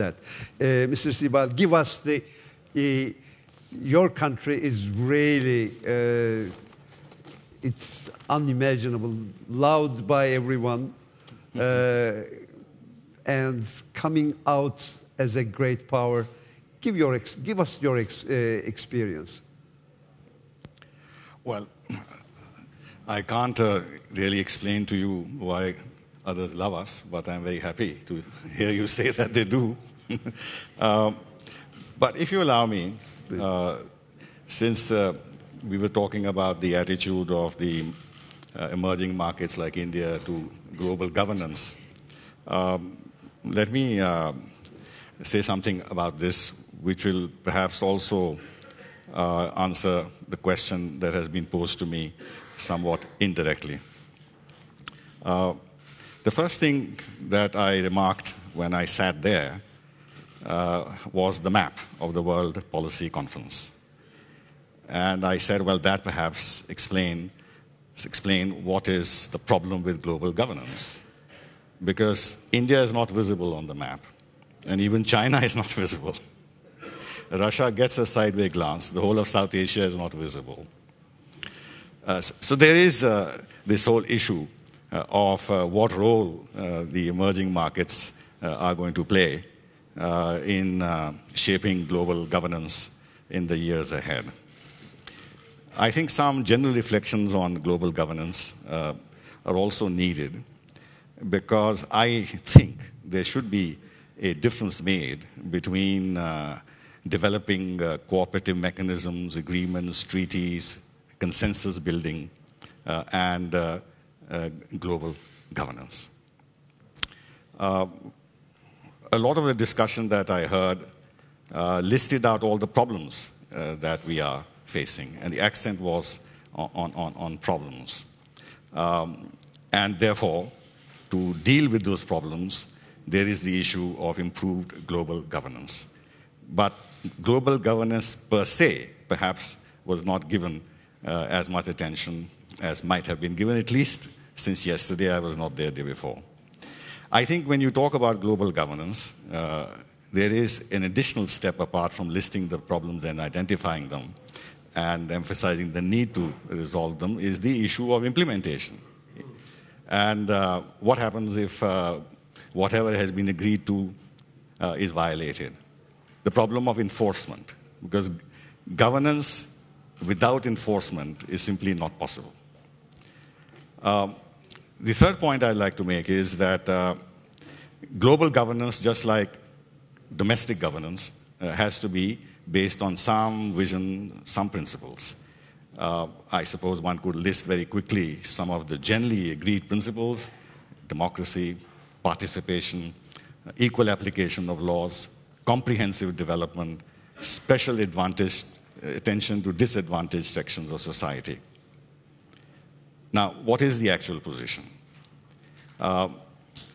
that. Uh, Mr. Sibal, give us the, uh, your country is really, uh, it's unimaginable, loud by everyone, uh, and coming out as a great power. Give, your give us your ex uh, experience. Well, I can't uh, really explain to you why Others love us, but I'm very happy to hear you say that they do. um, but if you allow me, uh, since uh, we were talking about the attitude of the uh, emerging markets like India to global governance, um, let me uh, say something about this, which will perhaps also uh, answer the question that has been posed to me somewhat indirectly. Uh, the first thing that I remarked when I sat there uh, was the map of the World Policy Conference. And I said, well, that perhaps explain, explain what is the problem with global governance. Because India is not visible on the map, and even China is not visible. Russia gets a sideways glance. The whole of South Asia is not visible. Uh, so, so there is uh, this whole issue uh, of uh, what role uh, the emerging markets are going to play in shaping global governance in the years ahead. I think some general reflections on global governance are also needed because I think there should be a difference made between uh, developing uh, cooperative mechanisms, agreements, treaties, consensus building, uh, and uh, global governance. Uh, a lot of the discussion that I heard uh, listed out all the problems that we are facing, and the accent was on, on, on problems. Um, and therefore, to deal with those problems, there is the issue of improved global governance. But global governance per se, perhaps, was not given uh, as much attention as might have been given, at least since yesterday. I was not there the day before. I think when you talk about global governance, uh, there is an additional step apart from listing the problems and identifying them and emphasizing the need to resolve them is the issue of implementation. And uh, what happens if uh, whatever has been agreed to uh, is violated? The problem of enforcement, because governance without enforcement is simply not possible. Um, the third point I'd like to make is that uh, global governance, just like domestic governance, uh, has to be based on some vision, some principles. Uh, I suppose one could list very quickly some of the generally agreed principles democracy, participation, uh, equal application of laws, comprehensive development, special advantage, uh, attention to disadvantaged sections of society. Now, what is the actual position? Uh,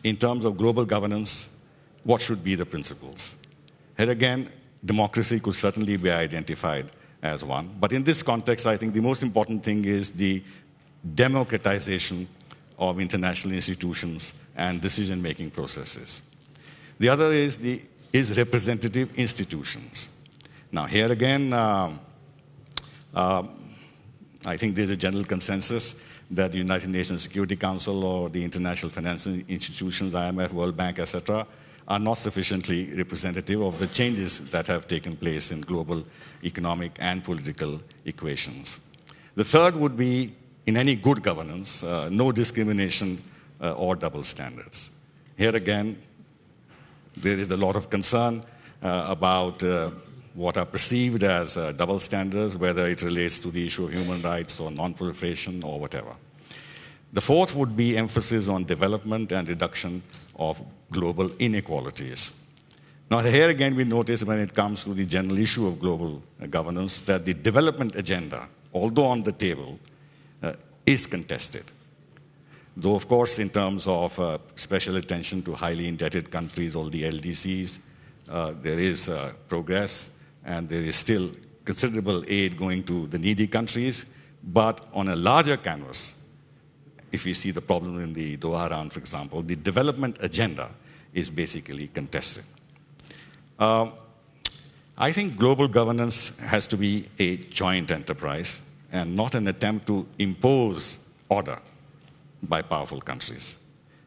in terms of global governance, what should be the principles? Here again, democracy could certainly be identified as one. But in this context, I think the most important thing is the democratization of international institutions and decision making processes. The other is, the, is representative institutions. Now, here again, uh, uh, I think there's a general consensus that the United Nations Security Council or the international financial institutions, IMF, World Bank, etc., are not sufficiently representative of the changes that have taken place in global economic and political equations. The third would be, in any good governance, uh, no discrimination uh, or double standards. Here again, there is a lot of concern uh, about uh, what are perceived as uh, double standards, whether it relates to the issue of human rights or non-proliferation or whatever. The fourth would be emphasis on development and reduction of global inequalities. Now, here again, we notice when it comes to the general issue of global uh, governance that the development agenda, although on the table, uh, is contested. Though, of course, in terms of uh, special attention to highly indebted countries or the LDCs, uh, there is uh, progress and there is still considerable aid going to the needy countries. But on a larger canvas, if we see the problem in the Doha round, for example, the development agenda is basically contested. Um, I think global governance has to be a joint enterprise and not an attempt to impose order by powerful countries.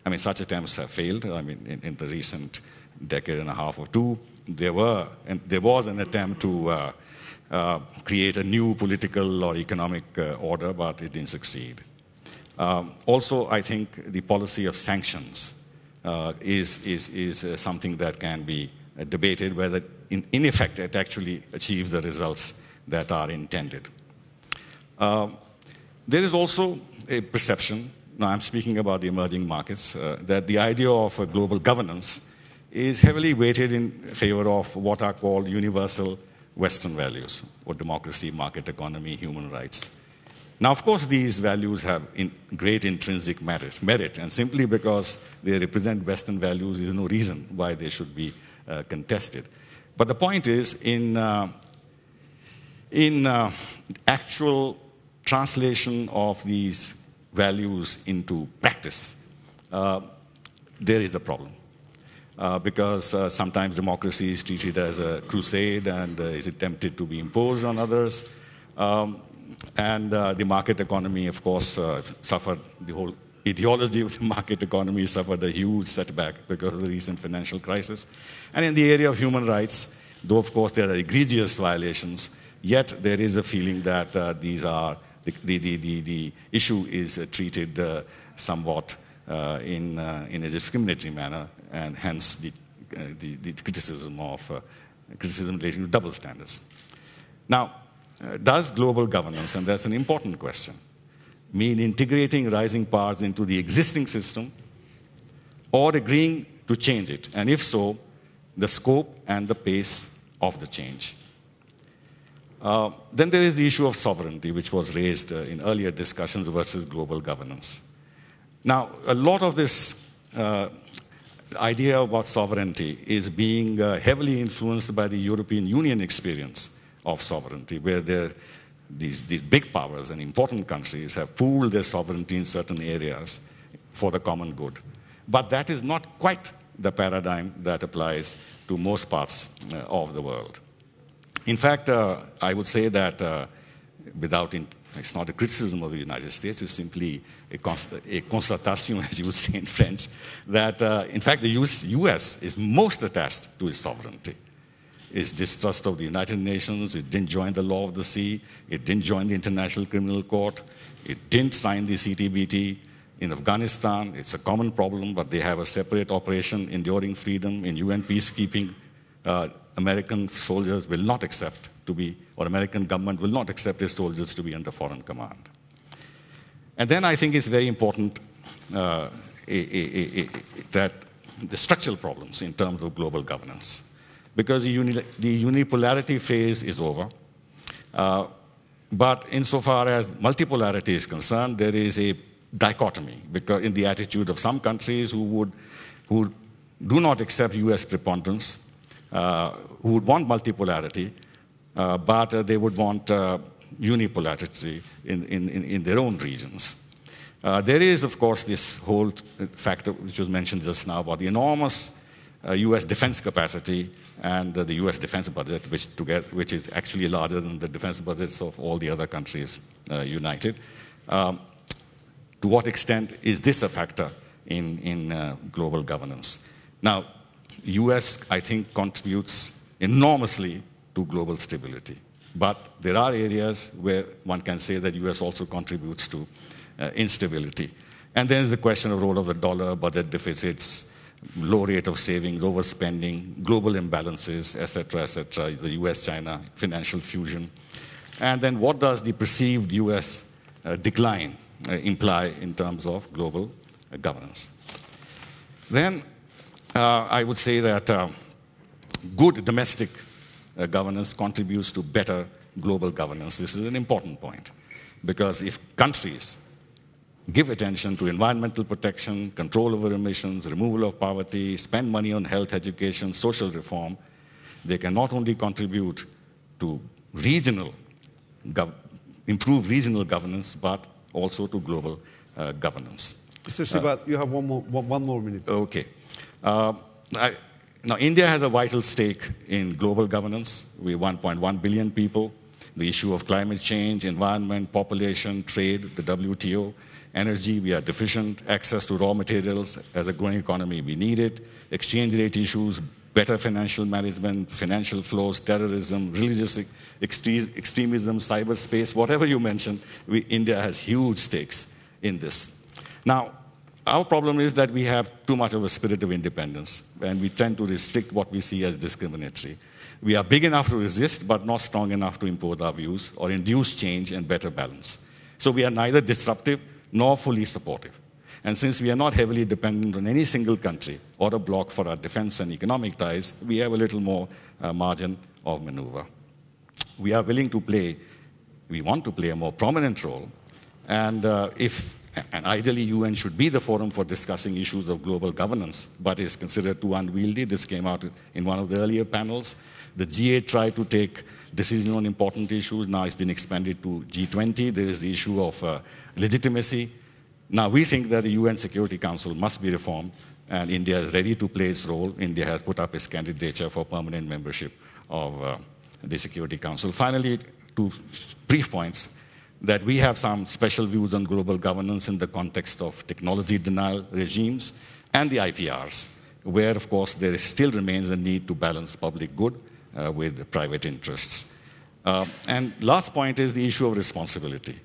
I mean, such attempts have failed, I mean, in, in the recent decade and a half or two there were and there was an attempt to uh, uh, create a new political or economic uh, order, but it didn't succeed. Um, also, I think the policy of sanctions uh, is, is, is uh, something that can be uh, debated whether, in, in effect, it actually achieves the results that are intended. Um, there is also a perception, now I'm speaking about the emerging markets, that the idea of global governance is heavily weighted in favor of what are called universal Western values, or democracy, market economy, human rights. Now, of course, these values have in great intrinsic merit, merit, and simply because they represent Western values is no reason why they should be uh, contested. But the point is, in, uh, in uh, actual translation of these values into practice, uh, there is a problem. Uh, because uh, sometimes democracy is treated as a crusade and uh, is attempted to be imposed on others. Um, and the market economy, of course, suffered the whole ideology of the market economy suffered a huge setback because of the recent financial crisis. And in the area of human rights, though of course there are egregious violations, yet there is a feeling that uh, these are the, the, the, the, issue is treated uh, somewhat uh, in, in a discriminatory manner and hence the, uh, the, the, criticism of uh, criticism relating to double standards. Now, uh, does global governance, and that's an important question, mean integrating rising powers into the existing system or agreeing to change it? And if so, the scope and the pace of the change. Uh, then there is the issue of sovereignty, which was raised uh, in earlier discussions versus global governance. Now, a lot of this uh, idea about sovereignty is being uh, heavily influenced by the European Union experience of sovereignty, where these, these big powers and important countries have pooled their sovereignty in certain areas for the common good. But that is not quite the paradigm that applies to most parts uh, of the world. In fact, uh, I would say that uh, without in it's not a criticism of the United States, it's simply a, const a constatation, as you would say in French, that uh, in fact the US, US, is most attached to its sovereignty. Its distrust of the United Nations, it didn't join the law of the sea, it didn't join the International Criminal Court, it didn't sign the CTBT. In Afghanistan, it's a common problem, but they have a separate operation, Enduring Freedom, in UN peacekeeping. Uh, American soldiers will not accept to be, or American government will not accept its soldiers to be under foreign command. And then I think it's very important uh, that the structural problems in terms of global governance, because the, the unipolarity phase is over. Uh, but insofar as multipolarity is concerned, there is a dichotomy because in the attitude of some countries who would who do not accept U.S. preponderance, uh, who would want multipolarity, uh, but uh, they would want uh, unipolarity in, in, in their own regions. Uh, there is, of course, this whole factor which was mentioned just now about the enormous U.S. Uh, defense capacity and the U.S. defense budget, which, together, which is actually larger than the defense budgets of all the other countries uh, united. Um, to what extent is this a factor in, in global governance? Now, U.S., I think, contributes enormously to global stability. But there are areas where one can say that US also contributes to uh, instability. And then there's the question of role of the dollar, budget deficits, low rate of saving, lower spending, global imbalances, etc., etc., the US-China financial fusion. And then what does the perceived US uh, decline uh, imply in terms of global uh, governance? Then uh, I would say that uh, good domestic uh, governance contributes to better global governance. This is an important point because if countries give attention to environmental protection, control over emissions, removal of poverty, spend money on health, education, social reform, they can not only contribute to regional, improve regional governance, but also to global uh, governance. Mr. Sibat, uh, you have one more, one more minute. Okay. Uh, I, now, India has a vital stake in global governance. We're have billion people. The issue of climate change, environment, population, trade, the WTO, energy, we are deficient, access to raw materials as a growing economy, we need it, exchange rate issues, better financial management, financial flows, terrorism, religious extremism, cyberspace, whatever you mention, we, India has huge stakes in this. Now, our problem is that we have too much of a spirit of independence and we tend to restrict what we see as discriminatory. We are big enough to resist, but not strong enough to impose our views or induce change and better balance. So we are neither disruptive nor fully supportive. And since we are not heavily dependent on any single country or a bloc for our defense and economic ties, we have a little more uh, margin of maneuver. We are willing to play, we want to play a more prominent role. And uh, if and ideally, UN should be the forum for discussing issues of global governance, but is considered too unwieldy. This came out in one of the earlier panels. The G8 tried to take decision on important issues. Now it's been expanded to G20. There is the issue of uh, legitimacy. Now we think that the UN Security Council must be reformed, and India is ready to play its role. India has put up its candidature for permanent membership of uh, the Security Council. Finally, two brief points that we have some special views on global governance in the context of technology denial regimes and the IPRs, where, of course, there still remains a need to balance public good uh, with private interests. Uh, and last point is the issue of responsibility,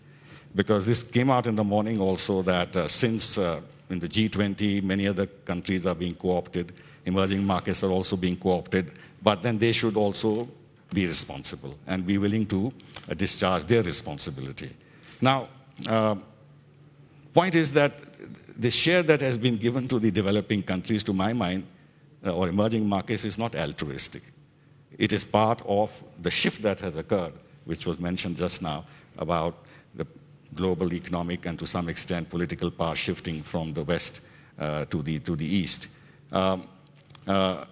because this came out in the morning also that uh, since uh, in the G20, many other countries are being co-opted, emerging markets are also being co-opted, but then they should also be responsible and be willing to uh, discharge their responsibility. Now, uh, point is that the share that has been given to the developing countries, to my mind, uh, or emerging markets, is not altruistic. It is part of the shift that has occurred, which was mentioned just now about the global economic and to some extent political power shifting from the West uh, to, the, to the East. Um, uh,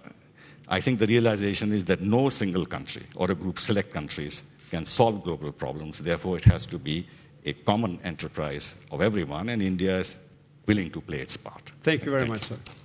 I think the realization is that no single country or a group select countries can solve global problems. Therefore, it has to be a common enterprise of everyone, and India is willing to play its part. Thank you very Thank much, you. sir.